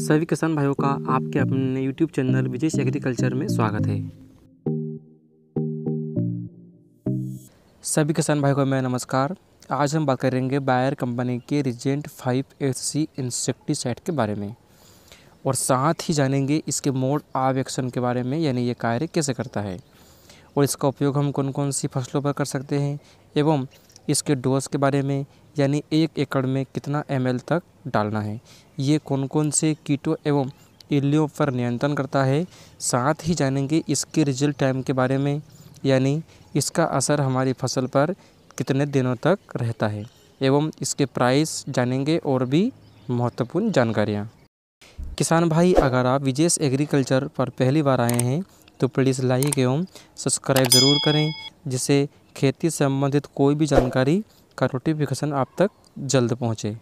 सभी किसान भाइयों का आपके अपने यूट्यूब चैनल विजय एग्रीकल्चर में स्वागत है सभी किसान भाइयों को मैं नमस्कार आज हम बात करेंगे बायर कंपनी के Regent five H C insecticide के बारे में और साथ ही जानेंगे इसके मोड ऑफ एक्शन के बारे में यानी ये कार्य कैसे करता है और इसका उपयोग हम कौन कौन सी फसलों पर कर सकते हैं एवं इसके डोज के बारे में यानी एक एकड़ में कितना एम तक डालना है ये कौन कौन से कीटों एवं इल्लियों पर नियंत्रण करता है साथ ही जानेंगे इसके रिजल्ट टाइम के बारे में यानी इसका असर हमारी फसल पर कितने दिनों तक रहता है एवं इसके प्राइस जानेंगे और भी महत्वपूर्ण जानकारियाँ किसान भाई अगर आप विजेश एग्रीकल्चर पर पहली बार आए हैं तो प्लीज़ लाइक एवं सब्सक्राइब ज़रूर करें जिससे खेती संबंधित कोई भी जानकारी का नोटिफिकेशन आप तक जल्द पहुँचे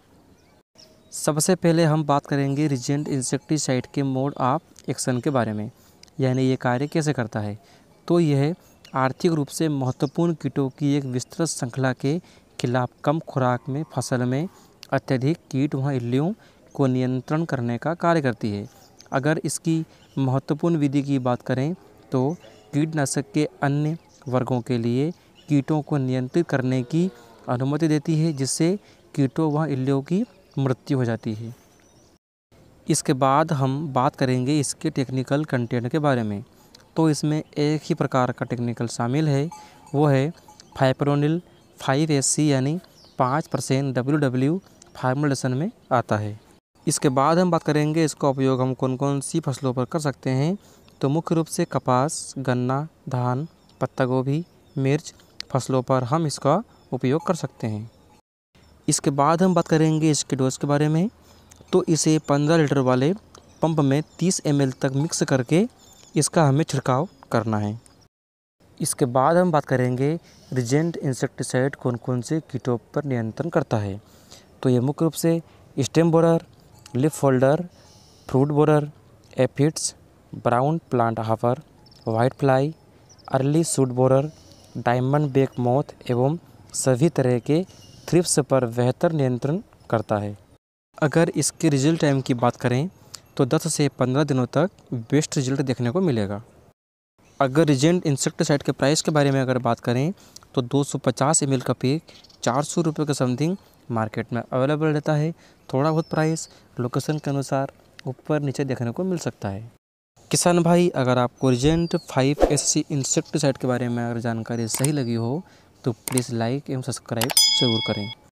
सबसे पहले हम बात करेंगे रिजेंट इंसेक्टिसाइड के मोड ऑफ एक्शन के बारे में यानी ये कार्य कैसे करता है तो यह आर्थिक रूप से महत्वपूर्ण कीटों की एक विस्तृत श्रृंखला के खिलाफ कम खुराक में फसल में अत्यधिक कीट वहाँ इल्लियों को नियंत्रण करने का कार्य करती है अगर इसकी महत्वपूर्ण विधि की बात करें तो कीटनाशक के अन्य वर्गों के लिए कीटों को नियंत्रित करने की अनुमति देती है जिससे कीटों व इल्लियों की मृत्यु हो जाती है इसके बाद हम बात करेंगे इसके टेक्निकल कंटेंट के बारे में तो इसमें एक ही प्रकार का टेक्निकल शामिल है वो है फाइप्रोनिल फाइव एस सी यानी पाँच परसेंट डब्ल्यू डब्ल्यू फार्मुलेशन में आता है इसके बाद हम बात करेंगे इसका उपयोग हम कौन कौन सी फसलों पर कर सकते हैं तो मुख्य रूप से कपास गन्ना धान पत्ता गोभी मिर्च फसलों पर हम इसका उपयोग कर सकते हैं इसके बाद हम बात करेंगे इसके डोज के बारे में तो इसे 15 लीटर वाले पंप में 30 एम तक मिक्स करके इसका हमें छिड़काव करना है इसके बाद हम बात करेंगे रिजेंट इंसेक्टिसाइड कौन कौन से कीटों पर नियंत्रण करता है तो ये मुख्य रूप से stem borer leaf folder fruit borer aphids brown plant hopper white fly early shoot borer diamond back moth एवं सभी तरह के थ्रिप्स पर बेहतर नियंत्रण करता है अगर इसके रिजल्ट टाइम की बात करें तो 10 से 15 दिनों तक बेस्ट रिजल्ट देखने को मिलेगा अगर रिजेंट इंसेक्टिसाइड के प्राइस के बारे में अगर बात करें तो 250 सौ का पेक चार सौ रुपये समथिंग मार्केट में अवेलेबल रहता है थोड़ा बहुत प्राइस लोकेशन के अनुसार ऊपर नीचे देखने को मिल सकता है किसान भाई अगर आपको Regent five S C insecticide के बारे में अगर जानकारी सही लगी हो तो प्लीज़ लाइक एवं सब्सक्राइब जरूर करें